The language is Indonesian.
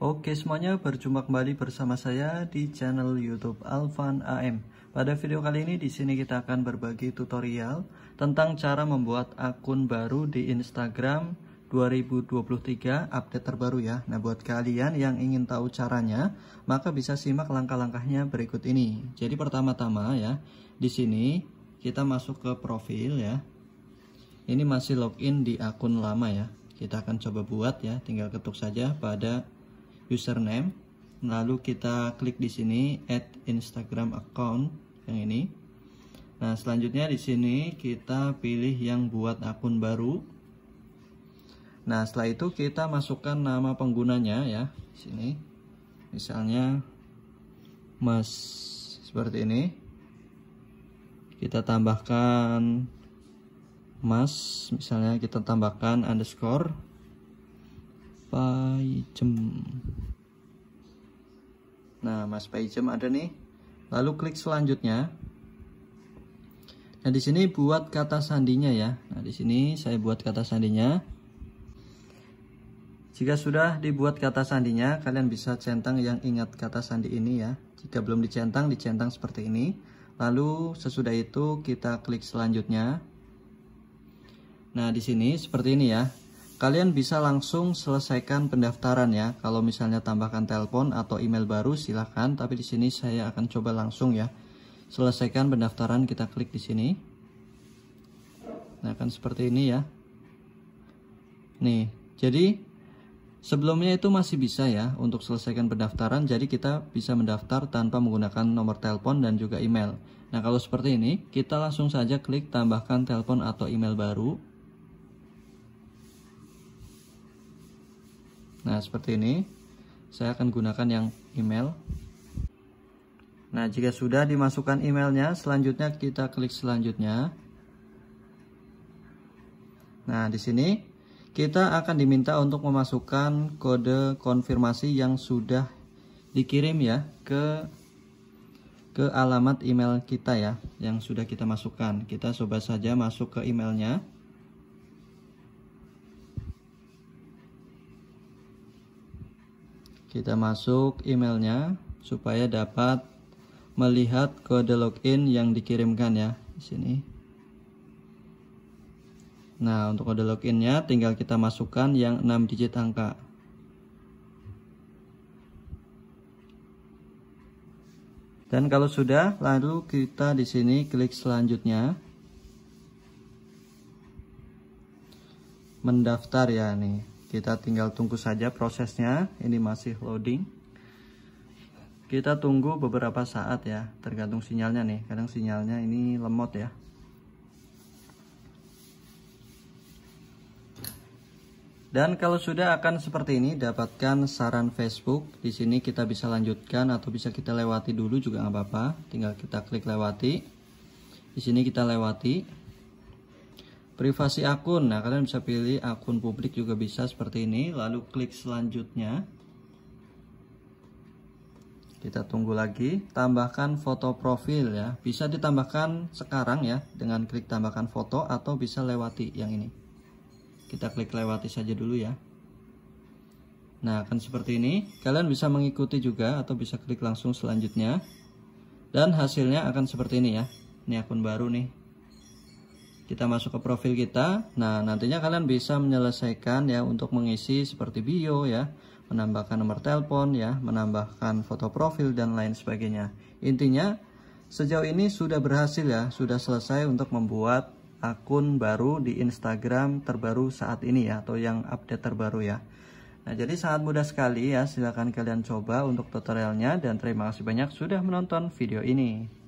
Oke semuanya, berjumpa kembali bersama saya di channel YouTube Alvan AM. Pada video kali ini di sini kita akan berbagi tutorial tentang cara membuat akun baru di Instagram 2023 update terbaru ya. Nah, buat kalian yang ingin tahu caranya, maka bisa simak langkah-langkahnya berikut ini. Jadi pertama-tama ya, di sini kita masuk ke profil ya. Ini masih login di akun lama ya. Kita akan coba buat ya, tinggal ketuk saja pada username lalu kita klik di sini add Instagram account yang ini nah selanjutnya di sini kita pilih yang buat akun baru nah setelah itu kita masukkan nama penggunanya ya di sini misalnya mas seperti ini kita tambahkan mas misalnya kita tambahkan underscore pajem Nah, mas item ada nih. Lalu klik selanjutnya. Nah, di sini buat kata sandinya ya. Nah, di sini saya buat kata sandinya. Jika sudah dibuat kata sandinya, kalian bisa centang yang ingat kata sandi ini ya. Jika belum dicentang, dicentang seperti ini. Lalu sesudah itu kita klik selanjutnya. Nah, di sini seperti ini ya. Kalian bisa langsung selesaikan pendaftaran ya. Kalau misalnya tambahkan telepon atau email baru silahkan, tapi di sini saya akan coba langsung ya. Selesaikan pendaftaran, kita klik di sini. Nah, akan seperti ini ya. Nih, jadi sebelumnya itu masih bisa ya untuk selesaikan pendaftaran, jadi kita bisa mendaftar tanpa menggunakan nomor telepon dan juga email. Nah, kalau seperti ini, kita langsung saja klik tambahkan telepon atau email baru Nah, seperti ini. Saya akan gunakan yang email. Nah, jika sudah dimasukkan emailnya, selanjutnya kita klik selanjutnya. Nah, di sini kita akan diminta untuk memasukkan kode konfirmasi yang sudah dikirim ya ke ke alamat email kita ya yang sudah kita masukkan. Kita coba saja masuk ke emailnya. Kita masuk emailnya supaya dapat melihat kode login yang dikirimkan ya di sini. Nah, untuk kode loginnya tinggal kita masukkan yang 6 digit angka. Dan kalau sudah, lalu kita di sini klik selanjutnya. Mendaftar ya nih. Kita tinggal tunggu saja prosesnya. Ini masih loading. Kita tunggu beberapa saat ya, tergantung sinyalnya nih. Kadang sinyalnya ini lemot ya. Dan kalau sudah akan seperti ini, dapatkan saran Facebook. Di sini kita bisa lanjutkan atau bisa kita lewati dulu juga nggak apa-apa. Tinggal kita klik lewati. Di sini kita lewati privasi akun nah kalian bisa pilih akun publik juga bisa seperti ini lalu klik selanjutnya kita tunggu lagi tambahkan foto profil ya bisa ditambahkan sekarang ya dengan klik tambahkan foto atau bisa lewati yang ini kita klik lewati saja dulu ya nah akan seperti ini kalian bisa mengikuti juga atau bisa klik langsung selanjutnya dan hasilnya akan seperti ini ya ini akun baru nih kita masuk ke profil kita. Nah, nantinya kalian bisa menyelesaikan ya untuk mengisi seperti bio ya, menambahkan nomor telepon ya, menambahkan foto profil dan lain sebagainya. Intinya sejauh ini sudah berhasil ya, sudah selesai untuk membuat akun baru di Instagram terbaru saat ini ya atau yang update terbaru ya. Nah, jadi sangat mudah sekali ya, silahkan kalian coba untuk tutorialnya dan terima kasih banyak sudah menonton video ini.